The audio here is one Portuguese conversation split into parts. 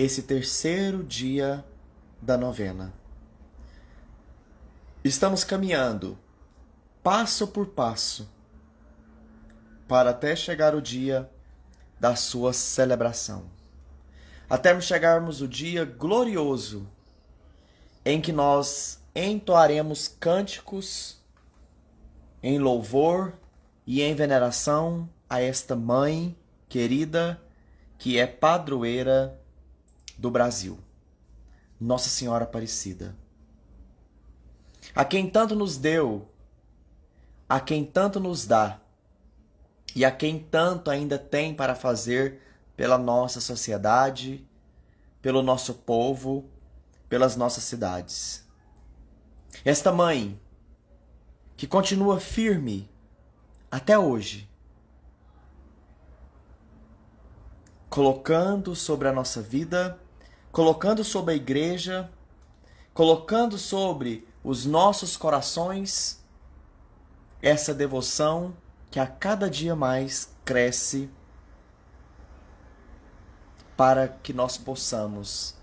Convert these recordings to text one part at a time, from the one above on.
esse terceiro dia da novena. Estamos caminhando passo por passo para até chegar o dia da sua celebração. Até chegarmos o dia glorioso em que nós entoaremos cânticos em louvor e em veneração a esta mãe querida que é padroeira do Brasil, Nossa Senhora Aparecida. A quem tanto nos deu, a quem tanto nos dá e a quem tanto ainda tem para fazer pela nossa sociedade, pelo nosso povo, pelas nossas cidades. Esta mãe que continua firme até hoje, colocando sobre a nossa vida colocando sobre a igreja, colocando sobre os nossos corações essa devoção que a cada dia mais cresce para que nós possamos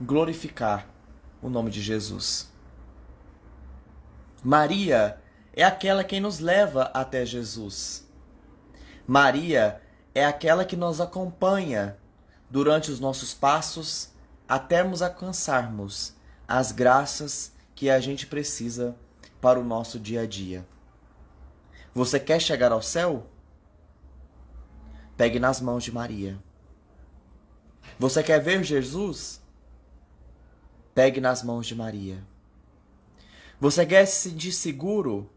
glorificar o nome de Jesus. Maria é aquela quem nos leva até Jesus. Maria é aquela que nos acompanha durante os nossos passos até nos alcançarmos as graças que a gente precisa para o nosso dia a dia. Você quer chegar ao céu? Pegue nas mãos de Maria. Você quer ver Jesus? Pegue nas mãos de Maria. Você quer se sentir seguro?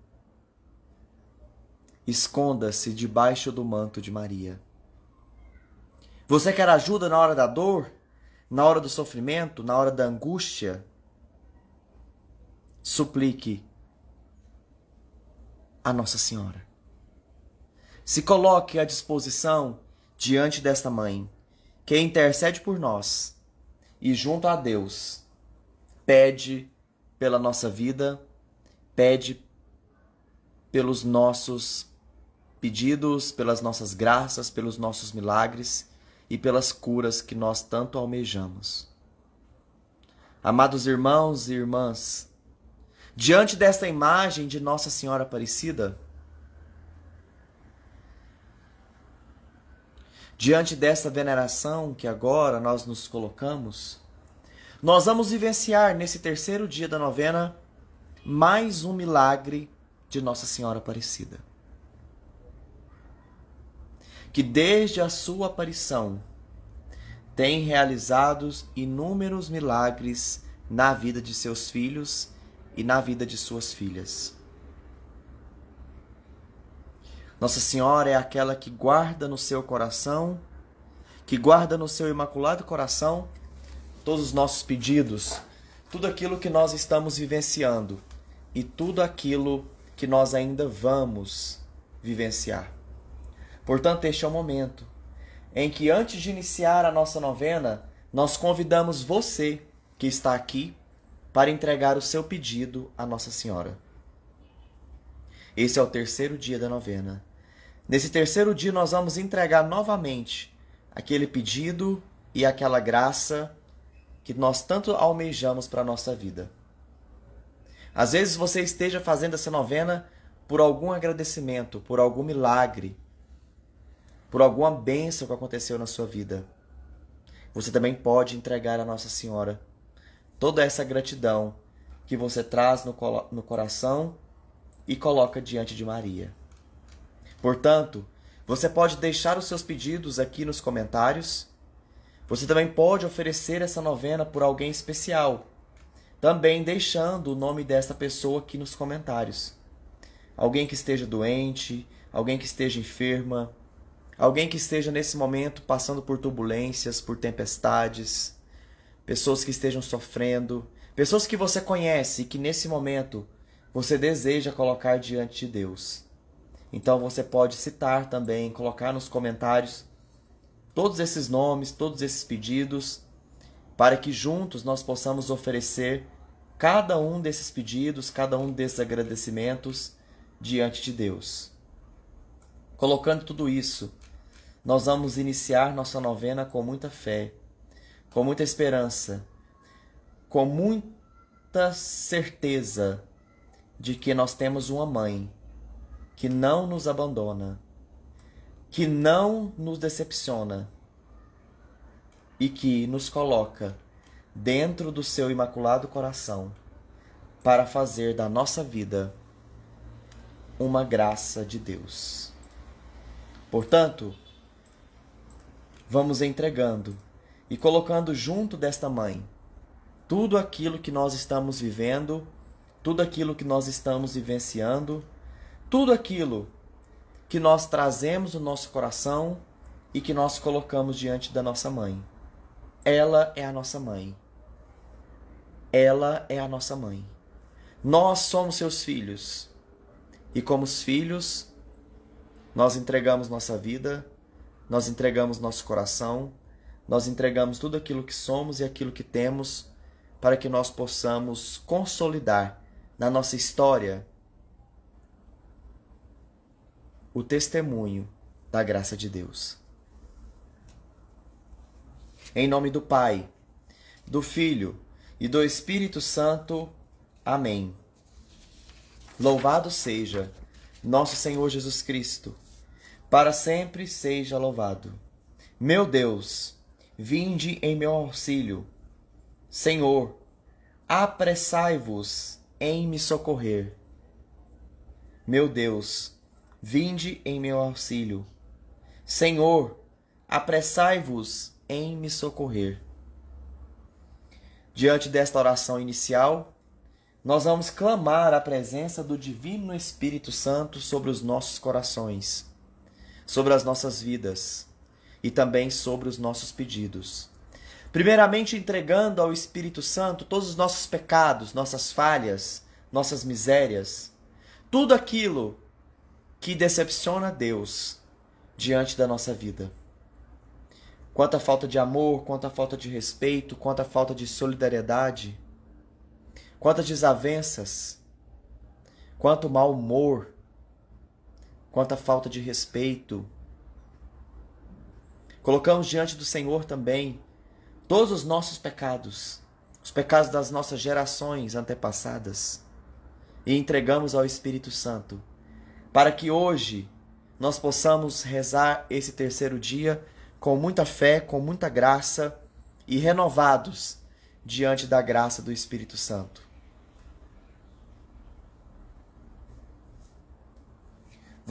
Esconda-se debaixo do manto de Maria. Você quer ajuda na hora da dor? na hora do sofrimento, na hora da angústia, suplique a Nossa Senhora. Se coloque à disposição diante desta mãe, que intercede por nós e, junto a Deus, pede pela nossa vida, pede pelos nossos pedidos, pelas nossas graças, pelos nossos milagres e pelas curas que nós tanto almejamos. Amados irmãos e irmãs, diante desta imagem de Nossa Senhora Aparecida, diante desta veneração que agora nós nos colocamos, nós vamos vivenciar nesse terceiro dia da novena mais um milagre de Nossa Senhora Aparecida que desde a sua aparição tem realizados inúmeros milagres na vida de seus filhos e na vida de suas filhas. Nossa Senhora é aquela que guarda no seu coração, que guarda no seu imaculado coração todos os nossos pedidos, tudo aquilo que nós estamos vivenciando e tudo aquilo que nós ainda vamos vivenciar. Portanto, este é o momento em que, antes de iniciar a nossa novena, nós convidamos você que está aqui para entregar o seu pedido à Nossa Senhora. Esse é o terceiro dia da novena. Nesse terceiro dia, nós vamos entregar novamente aquele pedido e aquela graça que nós tanto almejamos para a nossa vida. Às vezes você esteja fazendo essa novena por algum agradecimento, por algum milagre, por alguma bênção que aconteceu na sua vida. Você também pode entregar a Nossa Senhora toda essa gratidão que você traz no, no coração e coloca diante de Maria. Portanto, você pode deixar os seus pedidos aqui nos comentários. Você também pode oferecer essa novena por alguém especial, também deixando o nome dessa pessoa aqui nos comentários. Alguém que esteja doente, alguém que esteja enferma, Alguém que esteja nesse momento passando por turbulências, por tempestades, pessoas que estejam sofrendo, pessoas que você conhece e que nesse momento você deseja colocar diante de Deus. Então você pode citar também, colocar nos comentários todos esses nomes, todos esses pedidos, para que juntos nós possamos oferecer cada um desses pedidos, cada um desses agradecimentos diante de Deus. Colocando tudo isso nós vamos iniciar nossa novena com muita fé, com muita esperança, com muita certeza de que nós temos uma mãe que não nos abandona, que não nos decepciona e que nos coloca dentro do seu imaculado coração para fazer da nossa vida uma graça de Deus. Portanto, vamos entregando e colocando junto desta mãe tudo aquilo que nós estamos vivendo, tudo aquilo que nós estamos vivenciando, tudo aquilo que nós trazemos no nosso coração e que nós colocamos diante da nossa mãe. Ela é a nossa mãe. Ela é a nossa mãe. Nós somos seus filhos. E como os filhos, nós entregamos nossa vida, nós entregamos nosso coração, nós entregamos tudo aquilo que somos e aquilo que temos para que nós possamos consolidar na nossa história o testemunho da graça de Deus. Em nome do Pai, do Filho e do Espírito Santo. Amém. Louvado seja nosso Senhor Jesus Cristo para sempre seja louvado. Meu Deus, vinde em meu auxílio. Senhor, apressai-vos em me socorrer. Meu Deus, vinde em meu auxílio. Senhor, apressai-vos em me socorrer. Diante desta oração inicial, nós vamos clamar a presença do Divino Espírito Santo sobre os nossos corações sobre as nossas vidas e também sobre os nossos pedidos. Primeiramente, entregando ao Espírito Santo todos os nossos pecados, nossas falhas, nossas misérias, tudo aquilo que decepciona Deus diante da nossa vida. Quanta falta de amor, quanta falta de respeito, quanta falta de solidariedade, quantas desavenças, quanto mau humor, quanta falta de respeito. Colocamos diante do Senhor também todos os nossos pecados, os pecados das nossas gerações antepassadas, e entregamos ao Espírito Santo, para que hoje nós possamos rezar esse terceiro dia com muita fé, com muita graça e renovados diante da graça do Espírito Santo.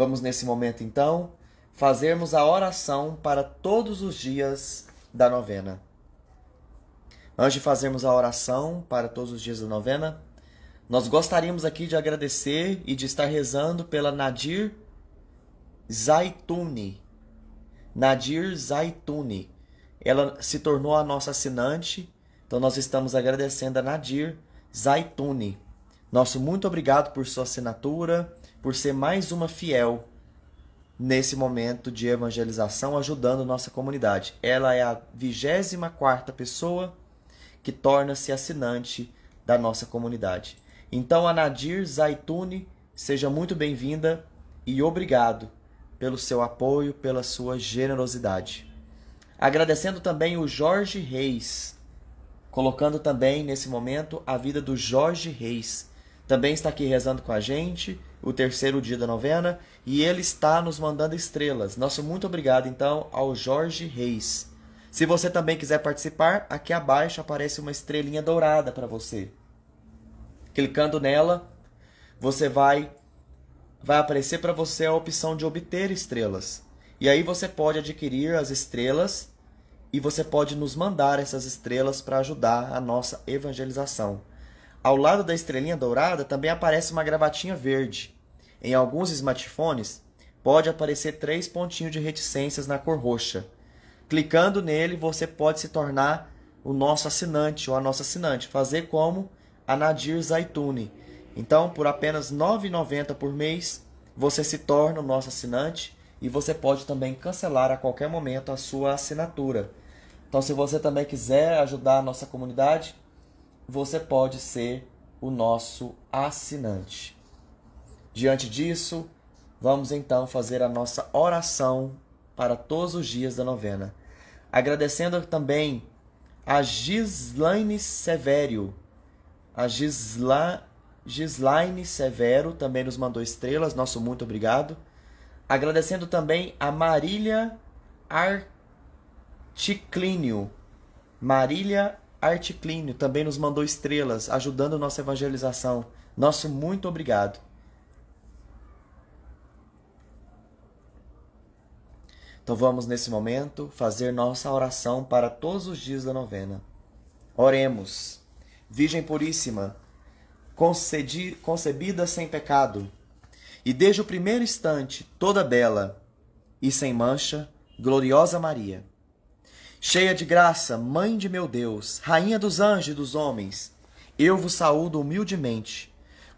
Vamos nesse momento então fazermos a oração para todos os dias da novena. Antes de fazermos a oração para todos os dias da novena, nós gostaríamos aqui de agradecer e de estar rezando pela Nadir Zaituni. Nadir Zaituni. Ela se tornou a nossa assinante, então nós estamos agradecendo a Nadir Zaituni. Nosso muito obrigado por sua assinatura por ser mais uma fiel nesse momento de evangelização, ajudando nossa comunidade. Ela é a 24 pessoa que torna-se assinante da nossa comunidade. Então, a Nadir Zaitune, seja muito bem-vinda e obrigado pelo seu apoio, pela sua generosidade. Agradecendo também o Jorge Reis, colocando também nesse momento a vida do Jorge Reis, também está aqui rezando com a gente, o terceiro dia da novena, e ele está nos mandando estrelas. Nosso muito obrigado, então, ao Jorge Reis. Se você também quiser participar, aqui abaixo aparece uma estrelinha dourada para você. Clicando nela, você vai vai aparecer para você a opção de obter estrelas. E aí você pode adquirir as estrelas e você pode nos mandar essas estrelas para ajudar a nossa evangelização. Ao lado da estrelinha dourada também aparece uma gravatinha verde. Em alguns smartphones, pode aparecer três pontinhos de reticências na cor roxa. Clicando nele, você pode se tornar o nosso assinante ou a nossa assinante, fazer como a Nadir Zaitune. Então, por apenas R$ 9,90 por mês, você se torna o nosso assinante e você pode também cancelar a qualquer momento a sua assinatura. Então, se você também quiser ajudar a nossa comunidade, você pode ser o nosso assinante. Diante disso, vamos então fazer a nossa oração para todos os dias da novena. Agradecendo também a Gislaine severio A Gisla, Gislaine Severo também nos mandou estrelas, nosso muito obrigado. Agradecendo também a Marília Articlínio. Marília Arte Clínio também nos mandou estrelas, ajudando nossa evangelização. Nosso muito obrigado. Então vamos, nesse momento, fazer nossa oração para todos os dias da novena. Oremos. Virgem Puríssima, concedi, concebida sem pecado, e desde o primeiro instante, toda bela e sem mancha, gloriosa Maria Cheia de graça, mãe de meu Deus, rainha dos anjos e dos homens, eu vos saúdo humildemente.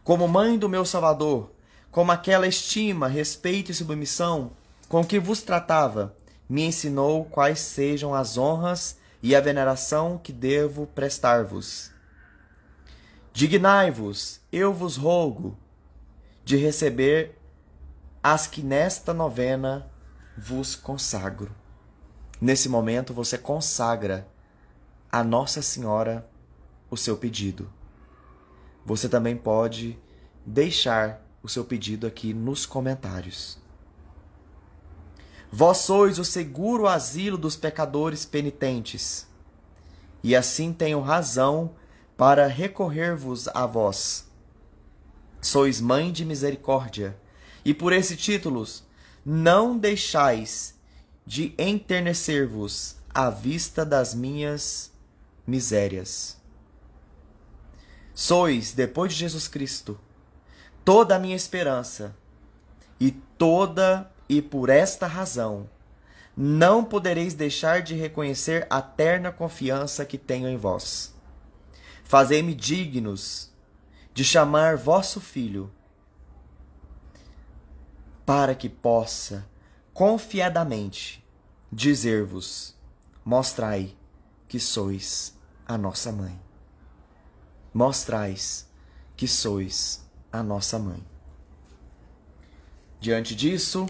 Como mãe do meu Salvador, como aquela estima, respeito e submissão com que vos tratava, me ensinou quais sejam as honras e a veneração que devo prestar-vos. Dignai-vos, eu vos rogo, de receber as que nesta novena vos consagro. Nesse momento, você consagra a Nossa Senhora o seu pedido. Você também pode deixar o seu pedido aqui nos comentários. Vós sois o seguro asilo dos pecadores penitentes, e assim tenho razão para recorrer-vos a vós. Sois mãe de misericórdia, e por esse título não deixais de enternecer-vos à vista das minhas misérias. Sois, depois de Jesus Cristo, toda a minha esperança, e toda e por esta razão não podereis deixar de reconhecer a terna confiança que tenho em vós. Fazei-me dignos de chamar vosso filho, para que possa confiadamente dizer-vos: Mostrai que sois a nossa mãe. Mostrais que sois a nossa mãe. Diante disso,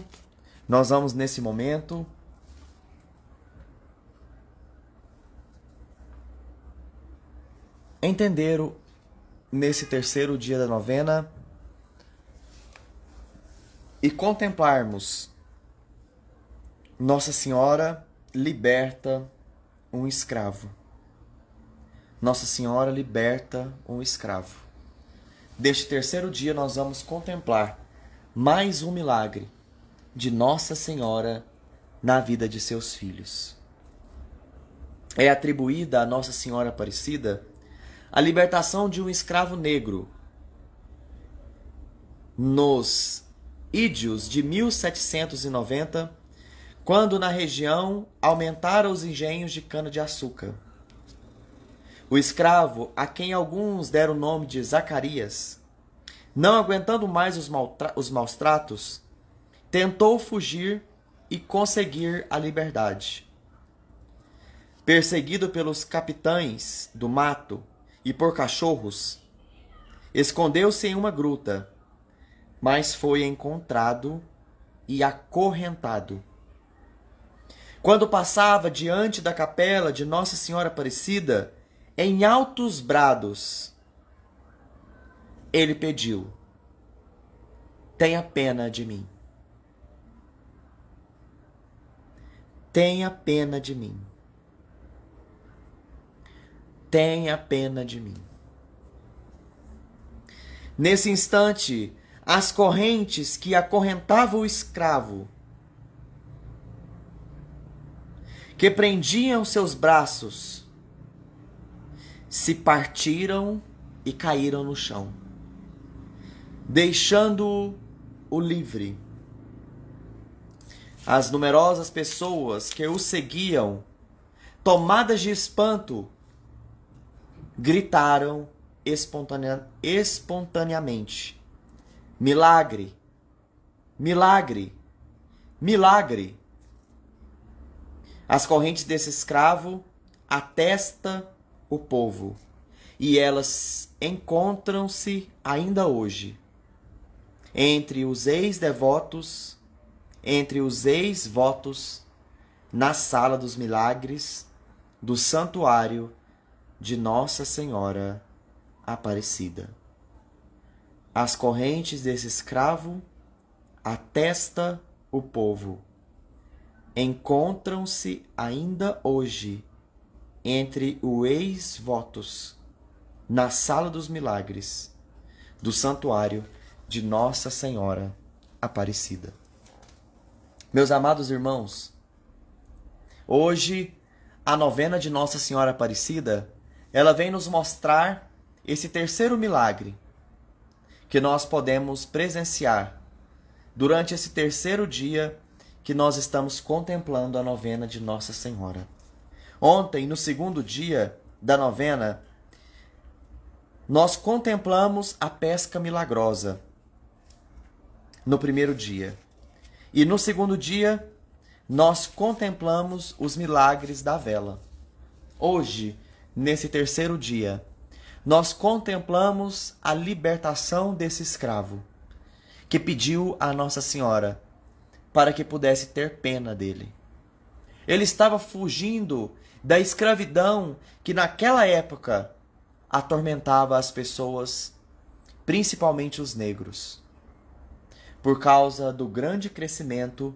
nós vamos nesse momento entender nesse terceiro dia da novena e contemplarmos nossa Senhora liberta um escravo. Nossa Senhora liberta um escravo. Deste terceiro dia, nós vamos contemplar mais um milagre de Nossa Senhora na vida de seus filhos. É atribuída a Nossa Senhora Aparecida a libertação de um escravo negro nos Ídios de 1790 quando na região aumentaram os engenhos de cana-de-açúcar. O escravo, a quem alguns deram o nome de Zacarias, não aguentando mais os, os maus tratos, tentou fugir e conseguir a liberdade. Perseguido pelos capitães do mato e por cachorros, escondeu-se em uma gruta, mas foi encontrado e acorrentado. Quando passava diante da capela de Nossa Senhora Aparecida, em altos brados, ele pediu: Tenha pena de mim. Tenha pena de mim. Tenha pena de mim. Nesse instante, as correntes que acorrentavam o escravo que prendiam seus braços, se partiram e caíram no chão, deixando-o o livre. As numerosas pessoas que o seguiam, tomadas de espanto, gritaram espontane... espontaneamente: Milagre! Milagre! Milagre! As correntes desse escravo atesta o povo, e elas encontram-se ainda hoje entre os ex-devotos, entre os ex-votos, na sala dos milagres do santuário de Nossa Senhora Aparecida. As correntes desse escravo atesta o povo encontram-se ainda hoje entre o ex-votos na Sala dos Milagres do Santuário de Nossa Senhora Aparecida. Meus amados irmãos, hoje a novena de Nossa Senhora Aparecida, ela vem nos mostrar esse terceiro milagre que nós podemos presenciar durante esse terceiro dia que nós estamos contemplando a novena de Nossa Senhora. Ontem, no segundo dia da novena, nós contemplamos a pesca milagrosa no primeiro dia. E no segundo dia, nós contemplamos os milagres da vela. Hoje, nesse terceiro dia, nós contemplamos a libertação desse escravo que pediu a Nossa Senhora para que pudesse ter pena dele. Ele estava fugindo da escravidão que naquela época atormentava as pessoas, principalmente os negros, por causa do grande crescimento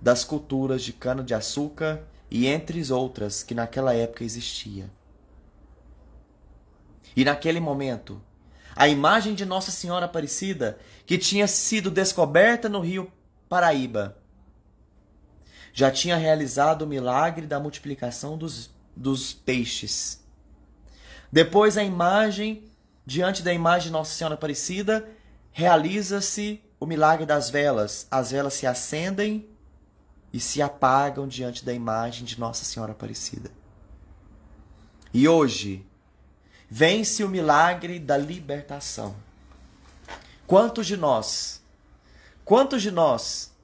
das culturas de cana-de-açúcar e entre outras que naquela época existia. E naquele momento, a imagem de Nossa Senhora Aparecida, que tinha sido descoberta no rio Paraíba. Já tinha realizado o milagre da multiplicação dos, dos peixes. Depois, a imagem, diante da imagem de Nossa Senhora Aparecida, realiza-se o milagre das velas. As velas se acendem e se apagam diante da imagem de Nossa Senhora Aparecida. E hoje, vence o milagre da libertação. Quantos de nós Quantos de nós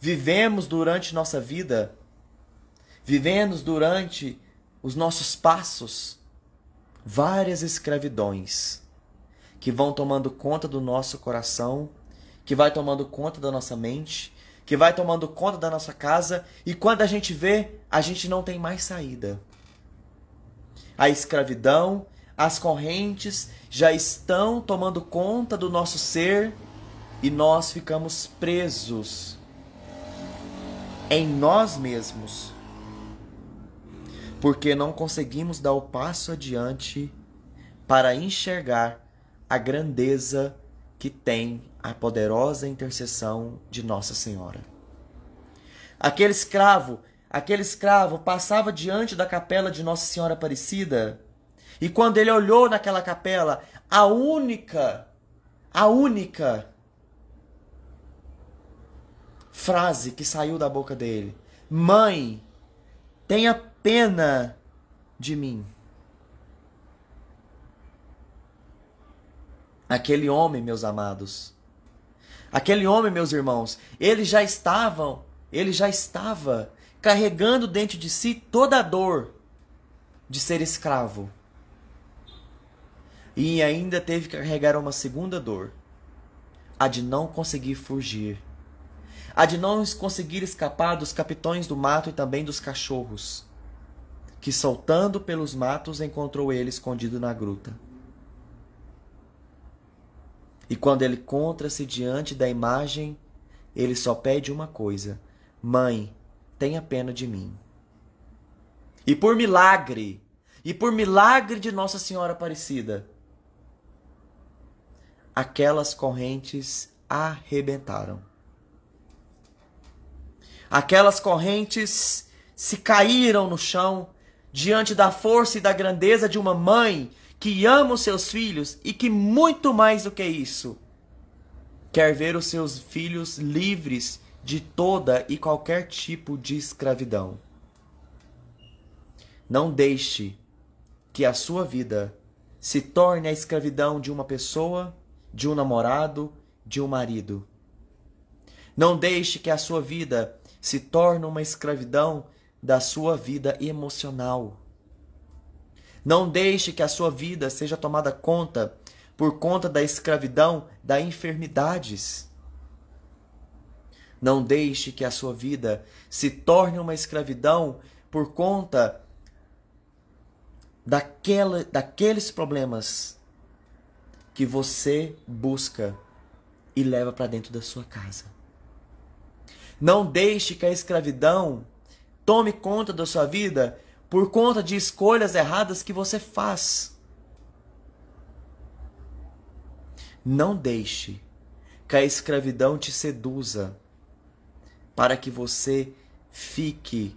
vivemos durante nossa vida, vivemos durante os nossos passos, várias escravidões que vão tomando conta do nosso coração, que vai tomando conta da nossa mente, que vai tomando conta da nossa casa, e quando a gente vê, a gente não tem mais saída. A escravidão, as correntes já estão tomando conta do nosso ser e nós ficamos presos em nós mesmos, porque não conseguimos dar o passo adiante para enxergar a grandeza que tem a poderosa intercessão de Nossa Senhora. Aquele escravo, aquele escravo passava diante da capela de Nossa Senhora Aparecida, e quando ele olhou naquela capela, a única, a única frase que saiu da boca dele: Mãe, tenha pena de mim. Aquele homem, meus amados, aquele homem, meus irmãos, ele já estava, ele já estava carregando dentro de si toda a dor de ser escravo. E ainda teve que carregar uma segunda dor, a de não conseguir fugir a de não conseguir escapar dos capitões do mato e também dos cachorros, que soltando pelos matos encontrou ele escondido na gruta. E quando ele encontra-se diante da imagem, ele só pede uma coisa: Mãe, tenha pena de mim. E por milagre, e por milagre de Nossa Senhora Aparecida, aquelas correntes arrebentaram. Aquelas correntes se caíram no chão diante da força e da grandeza de uma mãe que ama os seus filhos e que, muito mais do que isso, quer ver os seus filhos livres de toda e qualquer tipo de escravidão. Não deixe que a sua vida se torne a escravidão de uma pessoa, de um namorado, de um marido. Não deixe que a sua vida se torna uma escravidão da sua vida emocional. Não deixe que a sua vida seja tomada conta por conta da escravidão das enfermidades. Não deixe que a sua vida se torne uma escravidão por conta daquela, daqueles problemas que você busca e leva para dentro da sua casa. Não deixe que a escravidão tome conta da sua vida por conta de escolhas erradas que você faz. Não deixe que a escravidão te seduza para que você fique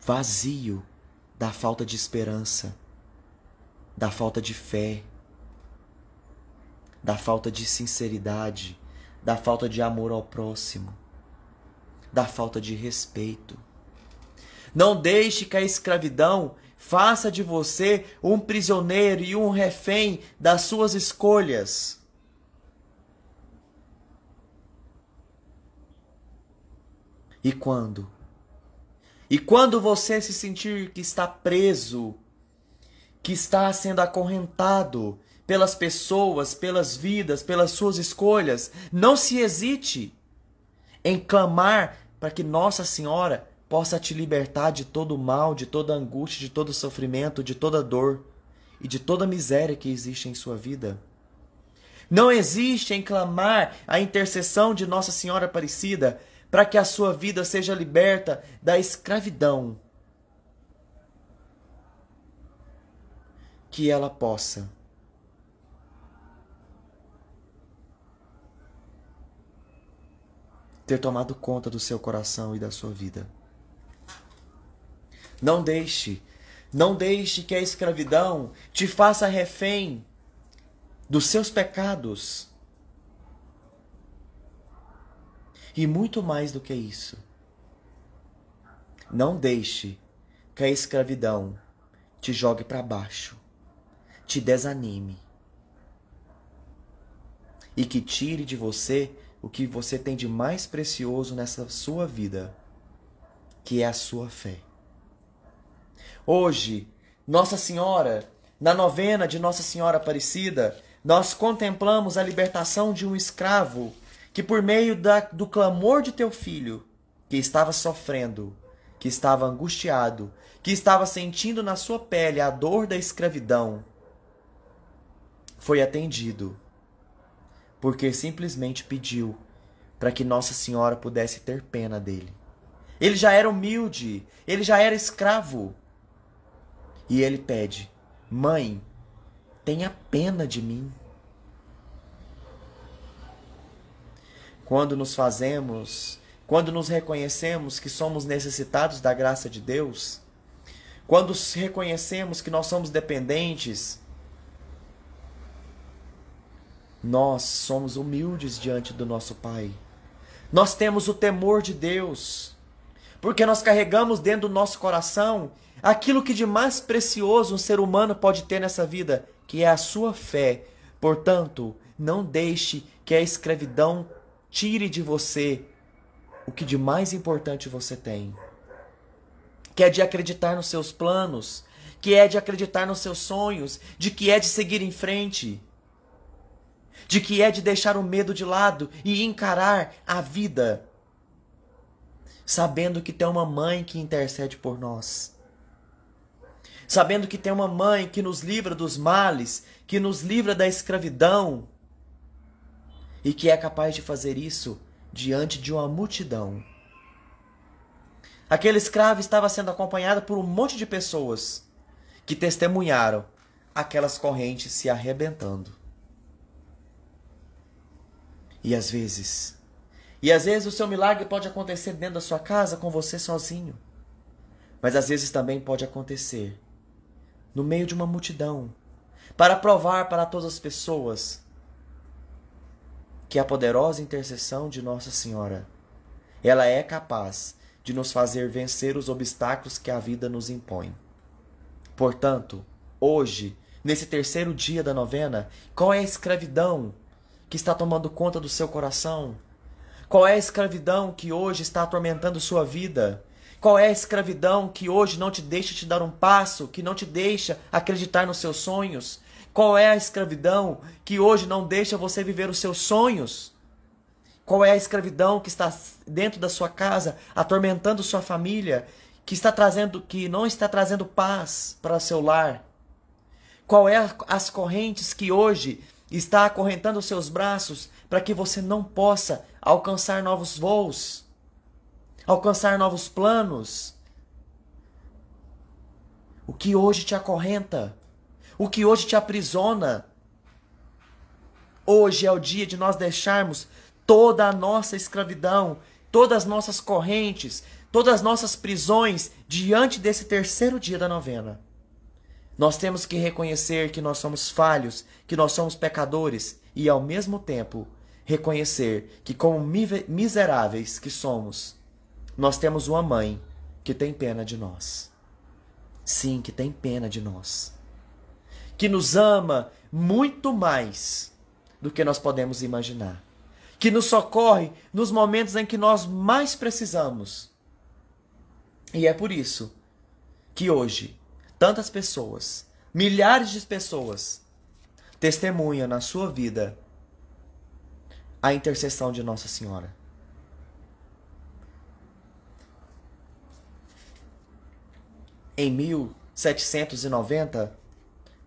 vazio da falta de esperança, da falta de fé, da falta de sinceridade, da falta de amor ao próximo, da falta de respeito. Não deixe que a escravidão faça de você um prisioneiro e um refém das suas escolhas. E quando? E quando você se sentir que está preso, que está sendo acorrentado, pelas pessoas, pelas vidas, pelas suas escolhas. Não se hesite em clamar para que Nossa Senhora possa te libertar de todo o mal, de toda angústia, de todo sofrimento, de toda dor e de toda miséria que existe em sua vida. Não existe em clamar a intercessão de Nossa Senhora Aparecida para que a sua vida seja liberta da escravidão. Que ela possa ter tomado conta do seu coração e da sua vida. Não deixe, não deixe que a escravidão te faça refém dos seus pecados. E muito mais do que isso. Não deixe que a escravidão te jogue para baixo, te desanime e que tire de você o que você tem de mais precioso nessa sua vida, que é a sua fé. Hoje, Nossa Senhora, na novena de Nossa Senhora Aparecida, nós contemplamos a libertação de um escravo que, por meio da, do clamor de teu filho, que estava sofrendo, que estava angustiado, que estava sentindo na sua pele a dor da escravidão, foi atendido porque simplesmente pediu para que Nossa Senhora pudesse ter pena dele. Ele já era humilde, ele já era escravo. E ele pede: Mãe, tenha pena de mim. Quando nos fazemos, quando nos reconhecemos que somos necessitados da graça de Deus, quando reconhecemos que nós somos dependentes nós somos humildes diante do nosso Pai. Nós temos o temor de Deus, porque nós carregamos dentro do nosso coração aquilo que de mais precioso um ser humano pode ter nessa vida, que é a sua fé. Portanto, não deixe que a escravidão tire de você o que de mais importante você tem. Que é de acreditar nos seus planos, que é de acreditar nos seus sonhos, de que é de seguir em frente de que é de deixar o medo de lado e encarar a vida, sabendo que tem uma mãe que intercede por nós. Sabendo que tem uma mãe que nos livra dos males, que nos livra da escravidão e que é capaz de fazer isso diante de uma multidão. Aquele escravo estava sendo acompanhado por um monte de pessoas que testemunharam aquelas correntes se arrebentando. E às vezes. E às vezes o seu milagre pode acontecer dentro da sua casa com você sozinho. Mas às vezes também pode acontecer no meio de uma multidão para provar para todas as pessoas que a poderosa intercessão de Nossa Senhora ela é capaz de nos fazer vencer os obstáculos que a vida nos impõe. Portanto, hoje, nesse terceiro dia da novena, qual é a escravidão que está tomando conta do seu coração? Qual é a escravidão que hoje está atormentando sua vida? Qual é a escravidão que hoje não te deixa te dar um passo, que não te deixa acreditar nos seus sonhos? Qual é a escravidão que hoje não deixa você viver os seus sonhos? Qual é a escravidão que está dentro da sua casa, atormentando sua família, que está trazendo, que não está trazendo paz para seu lar? Qual é as correntes que hoje está acorrentando os seus braços para que você não possa alcançar novos voos, alcançar novos planos. O que hoje te acorrenta, o que hoje te aprisiona. Hoje é o dia de nós deixarmos toda a nossa escravidão, todas as nossas correntes, todas as nossas prisões diante desse terceiro dia da novena. Nós temos que reconhecer que nós somos falhos, que nós somos pecadores e, ao mesmo tempo, reconhecer que, como miseráveis que somos, nós temos uma mãe que tem pena de nós. Sim, que tem pena de nós. Que nos ama muito mais do que nós podemos imaginar. Que nos socorre nos momentos em que nós mais precisamos. E é por isso que hoje tantas pessoas, milhares de pessoas, testemunham na sua vida a intercessão de Nossa Senhora. Em 1790,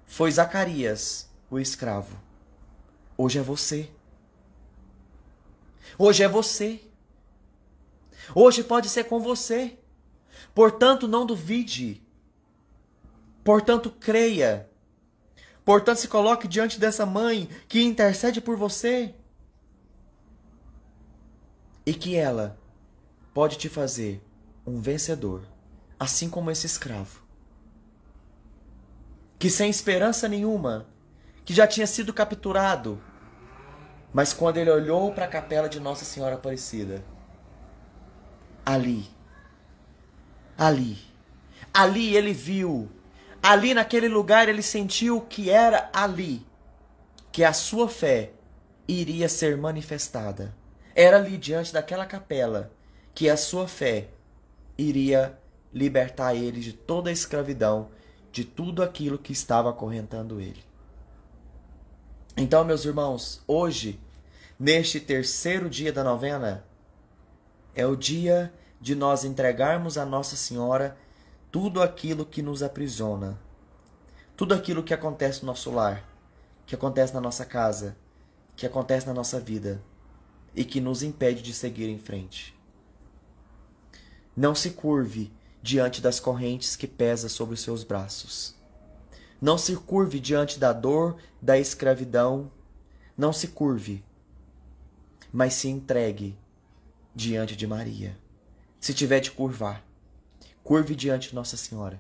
foi Zacarias, o escravo. Hoje é você. Hoje é você. Hoje pode ser com você. Portanto, não duvide Portanto, creia. Portanto, se coloque diante dessa mãe que intercede por você e que ela pode te fazer um vencedor, assim como esse escravo. Que sem esperança nenhuma, que já tinha sido capturado, mas quando ele olhou para a capela de Nossa Senhora Aparecida, ali, ali, ali ele viu Ali naquele lugar ele sentiu que era ali que a sua fé iria ser manifestada. Era ali diante daquela capela que a sua fé iria libertar ele de toda a escravidão, de tudo aquilo que estava acorrentando ele. Então, meus irmãos, hoje, neste terceiro dia da novena, é o dia de nós entregarmos a Nossa Senhora tudo aquilo que nos aprisiona, tudo aquilo que acontece no nosso lar, que acontece na nossa casa, que acontece na nossa vida e que nos impede de seguir em frente. Não se curve diante das correntes que pesa sobre os seus braços. Não se curve diante da dor, da escravidão. Não se curve, mas se entregue diante de Maria. Se tiver de curvar, curve diante Nossa Senhora.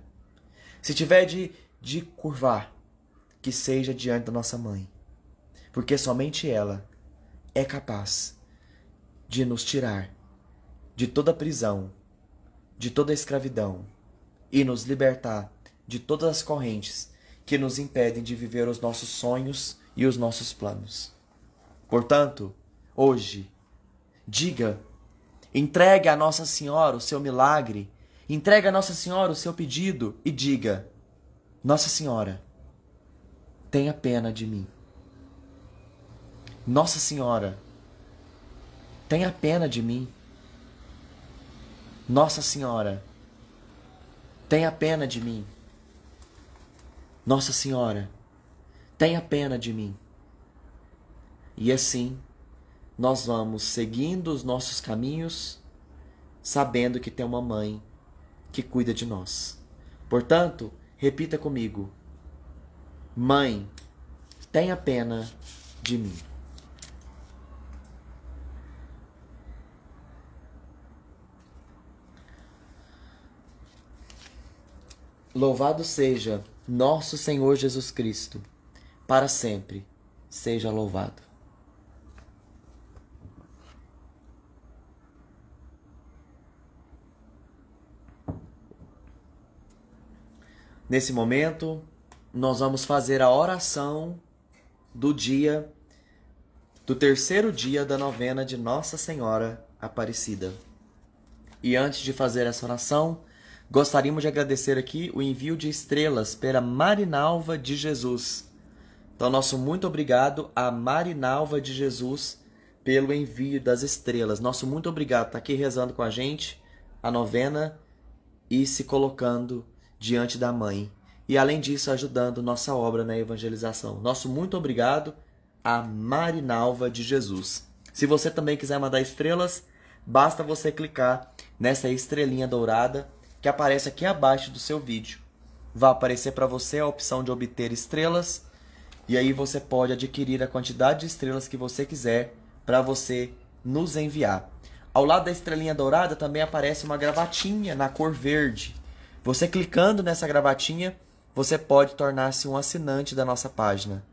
Se tiver de, de curvar, que seja diante da nossa mãe, porque somente ela é capaz de nos tirar de toda a prisão, de toda a escravidão e nos libertar de todas as correntes que nos impedem de viver os nossos sonhos e os nossos planos. Portanto, hoje, diga, entregue a Nossa Senhora o seu milagre Entrega a Nossa Senhora o seu pedido e diga: Nossa Senhora, tenha pena de mim. Nossa Senhora, tenha pena de mim. Nossa Senhora, tenha pena de mim. Nossa Senhora, tenha pena de mim. E assim, nós vamos seguindo os nossos caminhos, sabendo que tem uma mãe que cuida de nós. Portanto, repita comigo: Mãe, tenha pena de mim. Louvado seja nosso Senhor Jesus Cristo, para sempre seja louvado. Nesse momento, nós vamos fazer a oração do dia, do terceiro dia da novena de Nossa Senhora Aparecida. E antes de fazer essa oração, gostaríamos de agradecer aqui o envio de estrelas pela Marinalva de Jesus. Então, nosso muito obrigado a Marinalva de Jesus pelo envio das estrelas. Nosso muito obrigado, está aqui rezando com a gente a novena e se colocando diante da mãe e, além disso, ajudando nossa obra na evangelização. Nosso muito obrigado a Marinalva de Jesus. Se você também quiser mandar estrelas, basta você clicar nessa estrelinha dourada que aparece aqui abaixo do seu vídeo. Vai aparecer para você a opção de obter estrelas e aí você pode adquirir a quantidade de estrelas que você quiser para você nos enviar. Ao lado da estrelinha dourada também aparece uma gravatinha na cor verde. Você clicando nessa gravatinha, você pode tornar-se um assinante da nossa página.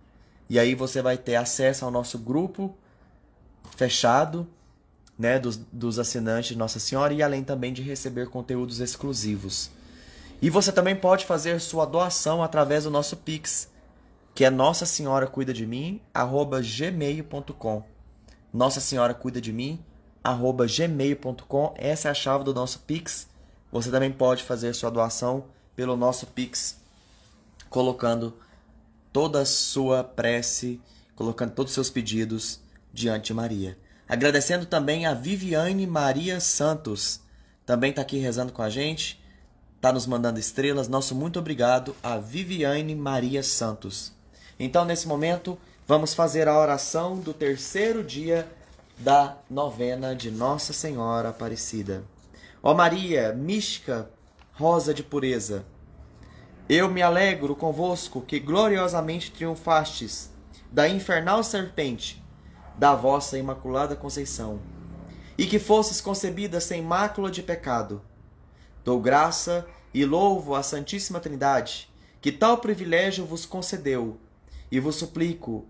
E aí você vai ter acesso ao nosso grupo fechado, né, dos, dos assinantes de Nossa Senhora e além também de receber conteúdos exclusivos. E você também pode fazer sua doação através do nosso Pix, que é Nossa Senhora Cuida de Mim, arroba gmail.com. Nossa Senhora Cuida de Mim, arroba gmail.com. Essa é a chave do nosso Pix. Você também pode fazer sua doação pelo nosso Pix, colocando toda a sua prece, colocando todos os seus pedidos diante de Maria. Agradecendo também a Viviane Maria Santos, também está aqui rezando com a gente, está nos mandando estrelas. Nosso muito obrigado a Viviane Maria Santos. Então, nesse momento, vamos fazer a oração do terceiro dia da novena de Nossa Senhora Aparecida. Ó Maria, mística rosa de pureza, eu me alegro convosco que gloriosamente triunfastes da infernal serpente da vossa imaculada conceição, e que fostes concebida sem mácula de pecado. Dou graça e louvo a Santíssima Trindade, que tal privilégio vos concedeu, e vos suplico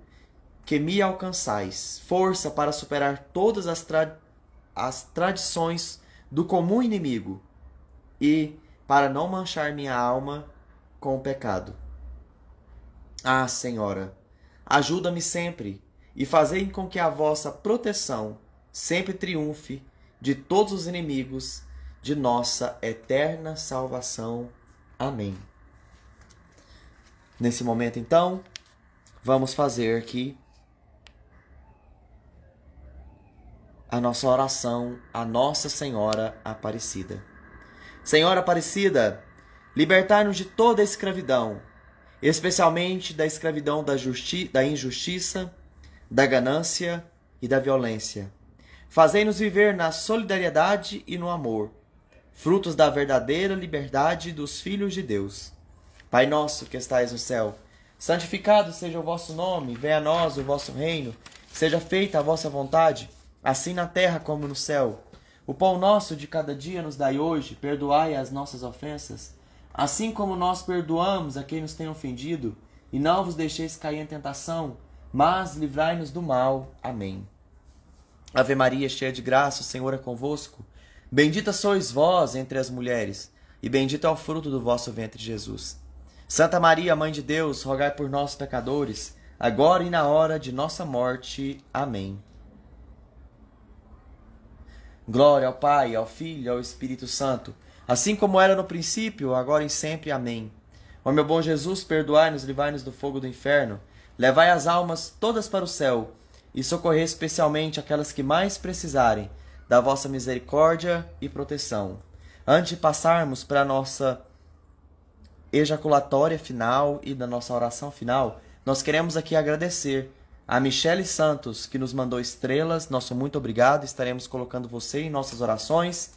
que me alcançais força para superar todas as, tra as tradições do comum inimigo e para não manchar minha alma com o pecado. Ah, Senhora, ajuda-me sempre e fazei com que a vossa proteção sempre triunfe de todos os inimigos de nossa eterna salvação. Amém. Nesse momento, então, vamos fazer aqui a nossa oração a Nossa Senhora Aparecida. Senhora Aparecida, libertai-nos de toda a escravidão, especialmente da escravidão da, da injustiça, da ganância e da violência. Fazei-nos viver na solidariedade e no amor, frutos da verdadeira liberdade dos filhos de Deus. Pai nosso que estais no céu, santificado seja o vosso nome, venha a nós o vosso reino, seja feita a vossa vontade assim na terra como no céu. O pão nosso de cada dia nos dai hoje, perdoai as nossas ofensas, assim como nós perdoamos a quem nos tem ofendido, e não vos deixeis cair em tentação, mas livrai-nos do mal. Amém. Ave Maria, cheia de graça, o Senhor é convosco. Bendita sois vós entre as mulheres, e bendito é o fruto do vosso ventre, Jesus. Santa Maria, Mãe de Deus, rogai por nós, pecadores, agora e na hora de nossa morte. Amém. Glória ao Pai, ao Filho, ao Espírito Santo, assim como era no princípio, agora e sempre. Amém. Ó meu bom Jesus, perdoai-nos, livrai-nos do fogo do inferno, levai as almas todas para o céu e socorrei especialmente aquelas que mais precisarem da vossa misericórdia e proteção. Antes de passarmos para a nossa ejaculatória final e da nossa oração final, nós queremos aqui agradecer a Michele Santos, que nos mandou estrelas, nosso muito obrigado. Estaremos colocando você em nossas orações.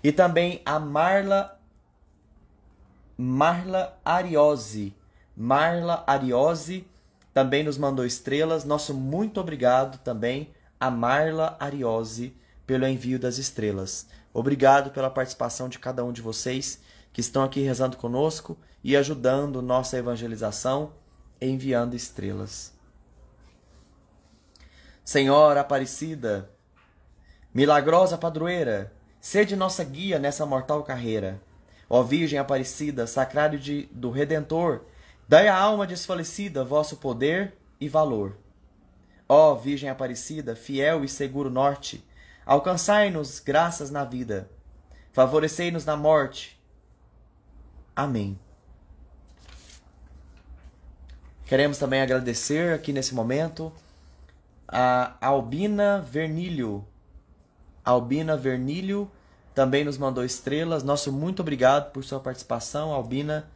E também a Marla Marla Ariose. Marla Ariose também nos mandou estrelas. Nosso muito obrigado também a Marla Ariose pelo envio das estrelas. Obrigado pela participação de cada um de vocês que estão aqui rezando conosco e ajudando nossa evangelização enviando estrelas. Senhora Aparecida, milagrosa padroeira, sede nossa guia nessa mortal carreira. Ó Virgem Aparecida, sacrário de, do Redentor, dai à alma desfalecida vosso poder e valor. Ó Virgem Aparecida, fiel e seguro norte, alcançai-nos graças na vida, favorecei-nos na morte. Amém. Queremos também agradecer aqui nesse momento a Albina Vernilho. Albina Vernilho também nos mandou estrelas. Nosso muito obrigado por sua participação, Albina,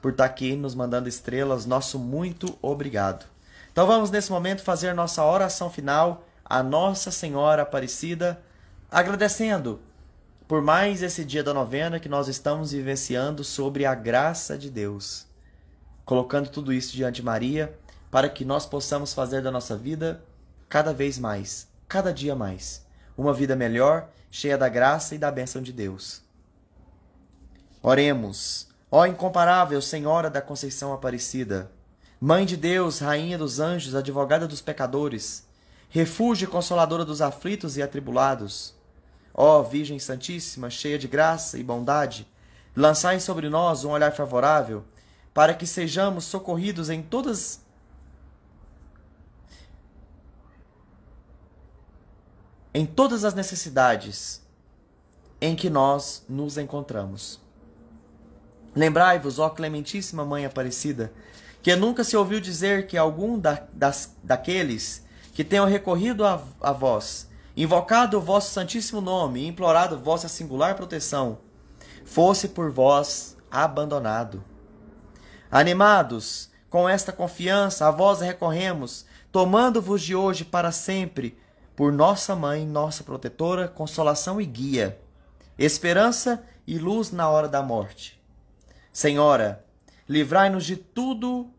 por estar tá aqui nos mandando estrelas. Nosso muito obrigado. Então vamos nesse momento fazer nossa oração final à Nossa Senhora Aparecida, agradecendo por mais esse dia da novena que nós estamos vivenciando sobre a graça de Deus. Colocando tudo isso diante de Maria, para que nós possamos fazer da nossa vida cada vez mais, cada dia mais. Uma vida melhor, cheia da graça e da bênção de Deus. Oremos. Ó incomparável Senhora da Conceição Aparecida, Mãe de Deus, Rainha dos Anjos, Advogada dos Pecadores, Refúgio e Consoladora dos aflitos e atribulados, ó Virgem Santíssima, cheia de graça e bondade, lançai sobre nós um olhar favorável, para que sejamos socorridos em todas em todas as necessidades em que nós nos encontramos. Lembrai-vos, ó Clementíssima Mãe Aparecida, que nunca se ouviu dizer que algum da, das, daqueles que tenham recorrido a, a vós, invocado o vosso santíssimo nome e implorado vossa singular proteção, fosse por vós abandonado. Animados com esta confiança, a vós recorremos, tomando-vos de hoje para sempre por nossa mãe, nossa protetora, consolação e guia, esperança e luz na hora da morte. Senhora, livrai-nos de tudo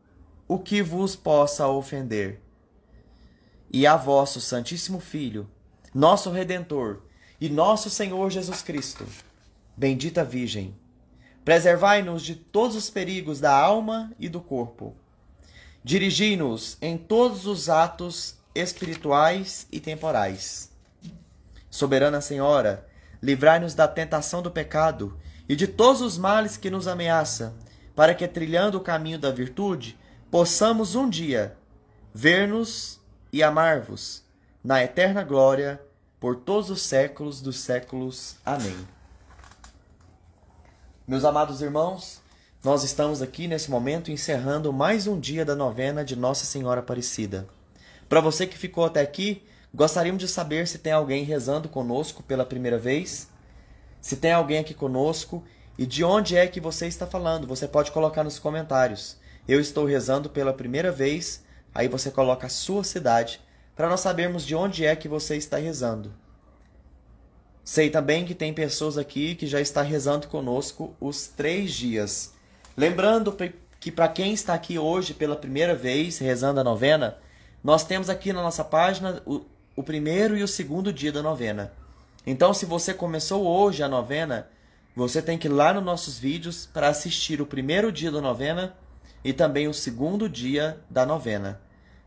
o que vos possa ofender. E a vosso Santíssimo Filho, nosso Redentor e nosso Senhor Jesus Cristo, Bendita Virgem, preservai-nos de todos os perigos da alma e do corpo. Dirigi-nos em todos os atos espirituais e temporais. Soberana Senhora, livrai-nos da tentação do pecado e de todos os males que nos ameaça, para que, trilhando o caminho da virtude, possamos um dia ver-nos e amar-vos na eterna glória por todos os séculos dos séculos. Amém. Meus amados irmãos, nós estamos aqui nesse momento encerrando mais um dia da novena de Nossa Senhora Aparecida. Para você que ficou até aqui, gostaríamos de saber se tem alguém rezando conosco pela primeira vez, se tem alguém aqui conosco e de onde é que você está falando. Você pode colocar nos comentários. Eu estou rezando pela primeira vez. Aí você coloca a sua cidade para nós sabermos de onde é que você está rezando. Sei também que tem pessoas aqui que já está rezando conosco os três dias. Lembrando que para quem está aqui hoje pela primeira vez rezando a novena, nós temos aqui na nossa página o, o primeiro e o segundo dia da novena. Então, se você começou hoje a novena, você tem que ir lá nos nossos vídeos para assistir o primeiro dia da novena e também o segundo dia da novena.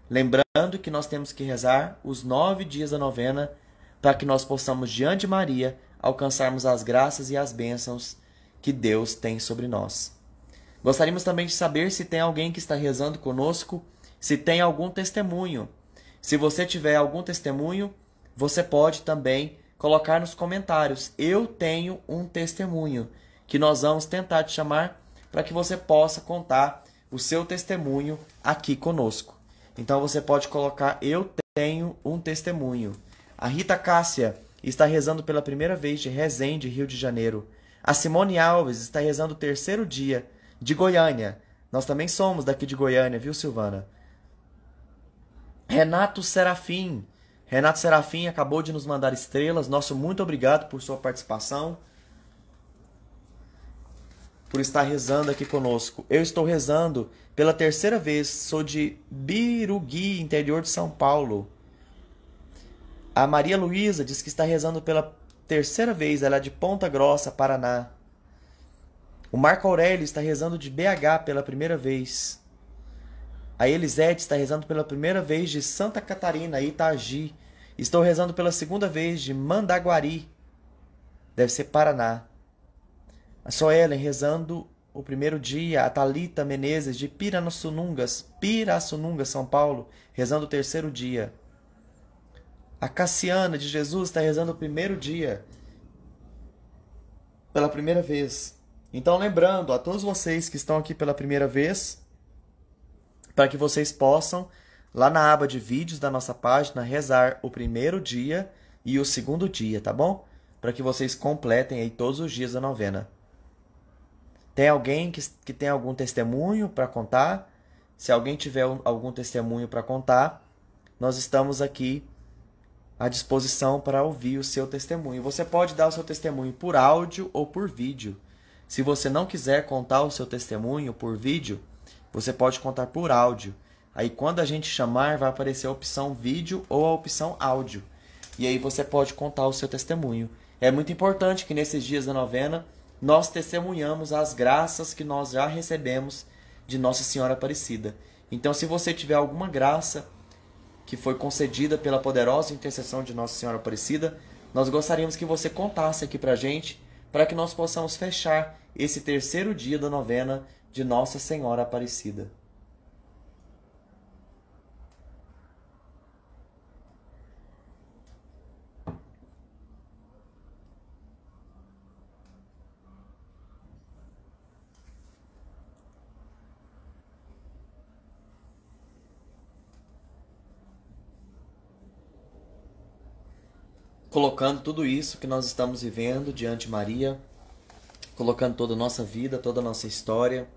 Lembrando que nós temos que rezar os nove dias da novena para que nós possamos, diante de Maria, alcançarmos as graças e as bênçãos que Deus tem sobre nós. Gostaríamos também de saber se tem alguém que está rezando conosco se tem algum testemunho. Se você tiver algum testemunho, você pode também colocar nos comentários. Eu tenho um testemunho que nós vamos tentar te chamar para que você possa contar o seu testemunho aqui conosco. Então você pode colocar eu tenho um testemunho. A Rita Cássia está rezando pela primeira vez de Resende, Rio de Janeiro. A Simone Alves está rezando o terceiro dia de Goiânia. Nós também somos daqui de Goiânia, viu, Silvana? Renato Serafim. Renato Serafim acabou de nos mandar estrelas. Nosso muito obrigado por sua participação. Por estar rezando aqui conosco. Eu estou rezando pela terceira vez. Sou de Birugui, interior de São Paulo. A Maria Luísa diz que está rezando pela terceira vez. Ela é de Ponta Grossa, Paraná. O Marco Aurélio está rezando de BH pela primeira vez. A Elisete está rezando pela primeira vez de Santa Catarina, Itagi. Estou rezando pela segunda vez de Mandaguari. Deve ser Paraná. A Soelen rezando o primeiro dia. A Thalita Menezes de Pirassunungas, Pirassunungas, São Paulo, rezando o terceiro dia. A Cassiana de Jesus está rezando o primeiro dia. Pela primeira vez. Então, lembrando a todos vocês que estão aqui pela primeira vez, para que vocês possam, lá na aba de vídeos da nossa página, rezar o primeiro dia e o segundo dia, tá bom? Para que vocês completem aí todos os dias a novena. Tem alguém que, que tem algum testemunho para contar? Se alguém tiver algum testemunho para contar, nós estamos aqui à disposição para ouvir o seu testemunho. Você pode dar o seu testemunho por áudio ou por vídeo. Se você não quiser contar o seu testemunho por vídeo, você pode contar por áudio. Aí quando a gente chamar, vai aparecer a opção vídeo ou a opção áudio. E aí você pode contar o seu testemunho. É muito importante que nesses dias da novena nós testemunhamos as graças que nós já recebemos de Nossa Senhora Aparecida. Então, se você tiver alguma graça que foi concedida pela poderosa intercessão de Nossa Senhora Aparecida, nós gostaríamos que você contasse aqui para gente, para que nós possamos fechar esse terceiro dia da novena de Nossa Senhora Aparecida. colocando tudo isso que nós estamos vivendo diante de Maria, colocando toda a nossa vida, toda a nossa história,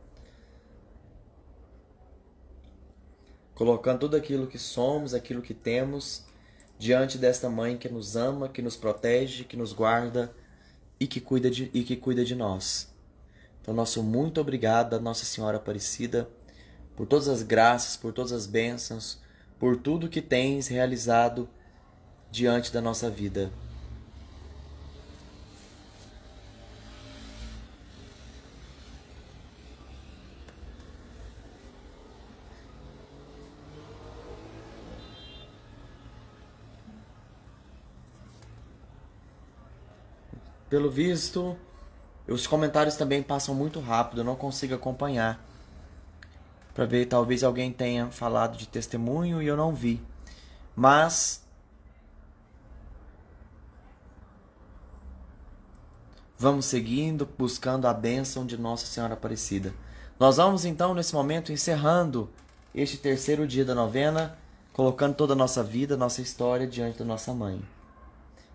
colocando tudo aquilo que somos, aquilo que temos, diante desta mãe que nos ama, que nos protege, que nos guarda e que cuida de, e que cuida de nós. Então, nosso muito obrigado a Nossa Senhora Aparecida por todas as graças, por todas as bênçãos, por tudo que tens realizado diante da nossa vida. Pelo visto, os comentários também passam muito rápido, eu não consigo acompanhar. Para ver, talvez alguém tenha falado de testemunho e eu não vi. Mas vamos seguindo, buscando a bênção de Nossa Senhora Aparecida. Nós vamos então, nesse momento, encerrando este terceiro dia da novena, colocando toda a nossa vida, nossa história diante da nossa mãe.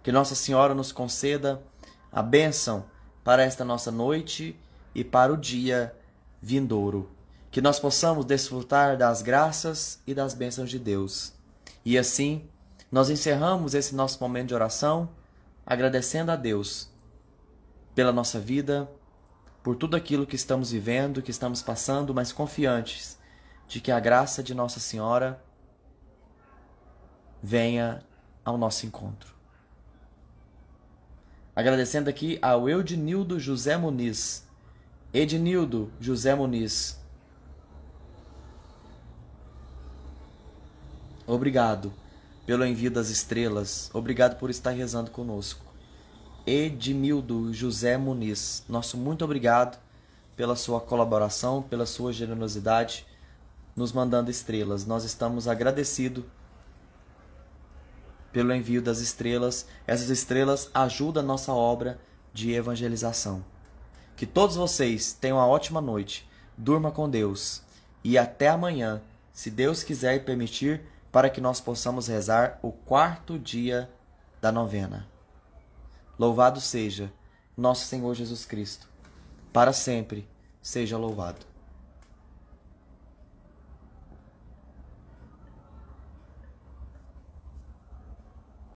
Que Nossa Senhora nos conceda a bênção para esta nossa noite e para o dia vindouro. Que nós possamos desfrutar das graças e das bênçãos de Deus. E assim, nós encerramos esse nosso momento de oração agradecendo a Deus pela nossa vida, por tudo aquilo que estamos vivendo, que estamos passando, mas confiantes de que a graça de Nossa Senhora venha ao nosso encontro. Agradecendo aqui ao Ednildo José Muniz. Ednildo José Muniz. Obrigado pelo envio das estrelas. Obrigado por estar rezando conosco. Edmildo José Muniz, nosso muito obrigado pela sua colaboração, pela sua generosidade, nos mandando estrelas. Nós estamos agradecidos pelo envio das estrelas. Essas estrelas ajudam a nossa obra de evangelização. Que todos vocês tenham uma ótima noite, durma com Deus e até amanhã, se Deus quiser permitir, para que nós possamos rezar o quarto dia da novena. Louvado seja nosso Senhor Jesus Cristo, para sempre seja louvado.